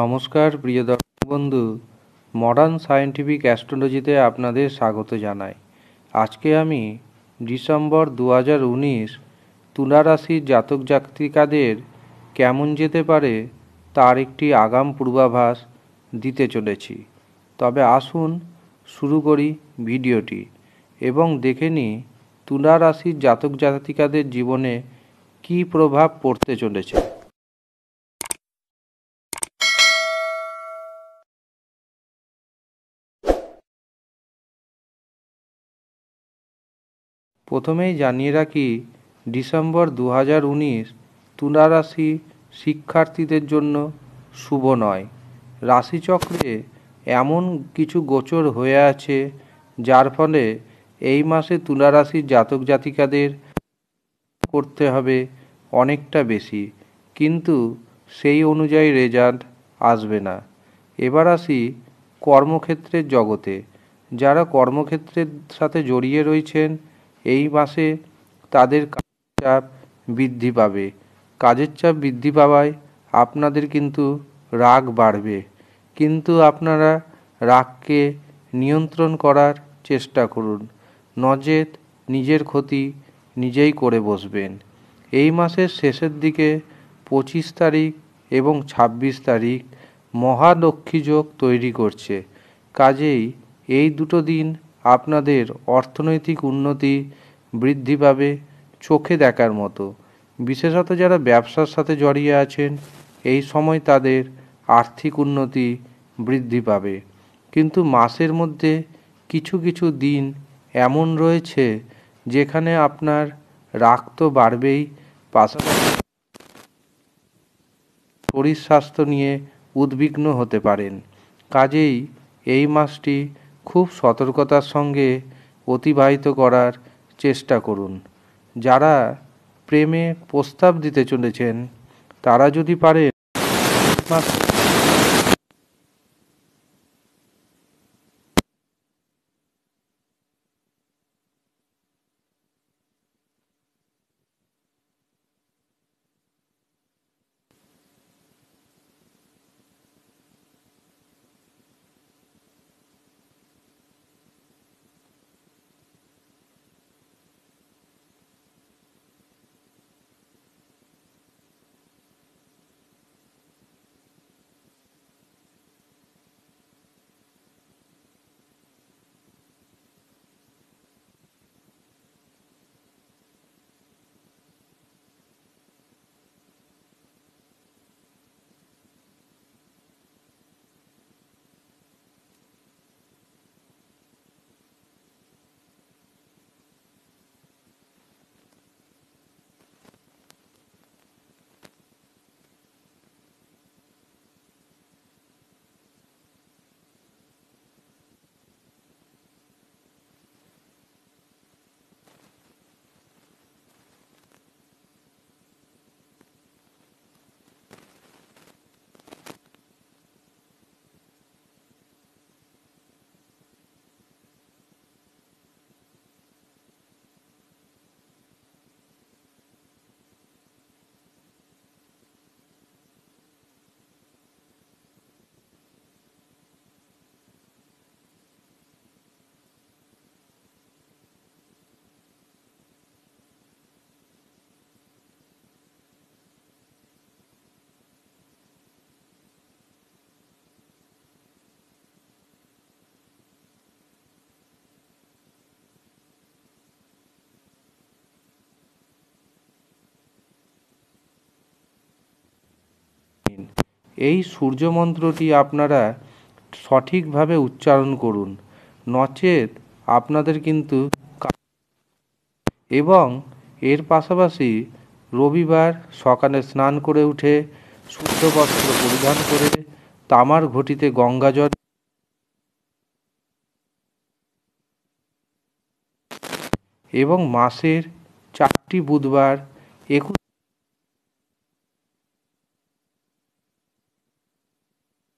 নমস্কার প্রিয় দর্শক বন্ধু মডার্ন সায়েন্টিফিক অ্যাস্ট্রোলজিতে আপনাদের স্বাগত জানাই আজকে আমি ডিসেম্বর দু হাজার উনিশ তুলারাশির জাতক জাতিকাদের কেমন যেতে পারে তার একটি আগাম পূর্বাভাস দিতে চলেছি তবে আসুন শুরু করি ভিডিওটি এবং দেখে নিই তুলারাশির জাতক জাতিকাদের জীবনে কি প্রভাব পড়তে চলেছে প্রথমেই জানিয়ে রাখি ডিসেম্বর দু হাজার উনিশ তুলারাশি শিক্ষার্থীদের জন্য শুভ নয় রাশিচক্রে এমন কিছু গোচর হয়ে আছে যার ফলে এই মাসে তুলারাশির জাতক জাতিকাদের করতে হবে অনেকটা বেশি কিন্তু সেই অনুযায়ী রেজাল্ট আসবে না এবার আসি কর্মক্ষেত্রের জগতে যারা কর্মক্ষেত্রের সাথে জড়িয়ে রয়েছেন এই মাসে তাদের চাপ বৃদ্ধি পাবে কাজের চাপ বৃদ্ধি পাওয়ায় আপনাদের কিন্তু রাগ বাড়বে কিন্তু আপনারা রাগকে নিয়ন্ত্রণ করার চেষ্টা করুন নজেত নিজের ক্ষতি নিজেই করে বসবেন এই মাসের শেষের দিকে পঁচিশ তারিখ এবং ২৬ তারিখ মহালক্ষ্মী যোগ তৈরি করছে কাজেই এই দুটো দিন আপনাদের অর্থনৈতিক উন্নতি বৃদ্ধি পাবে চোখে দেখার মতো বিশেষত যারা ব্যবসার সাথে জড়িয়ে আছেন এই সময় তাদের আর্থিক উন্নতি বৃদ্ধি পাবে কিন্তু মাসের মধ্যে কিছু কিছু দিন এমন রয়েছে যেখানে আপনার রাগ তো বাড়বেই পাশাপাশি শরীর স্বাস্থ্য নিয়ে উদ্বিগ্ন হতে পারেন কাজেই এই মাসটি খুব সতর্কতার সঙ্গে অতিবাহিত করার চেষ্টা করুন যারা প্রেমে প্রস্তাব দিতে চলেছেন তারা যদি পারে এই সূর্য মন্ত্রটি আপনারা সঠিকভাবে উচ্চারণ করুন নচেত আপনাদের কিন্তু এবং এর পাশাপাশি রবিবার সকালে স্নান করে উঠে শুদ্ধ বস্ত্র পরিধান করে তামার ঘটিতে গঙ্গা জল এবং মাসের চারটি বুধবার একুশ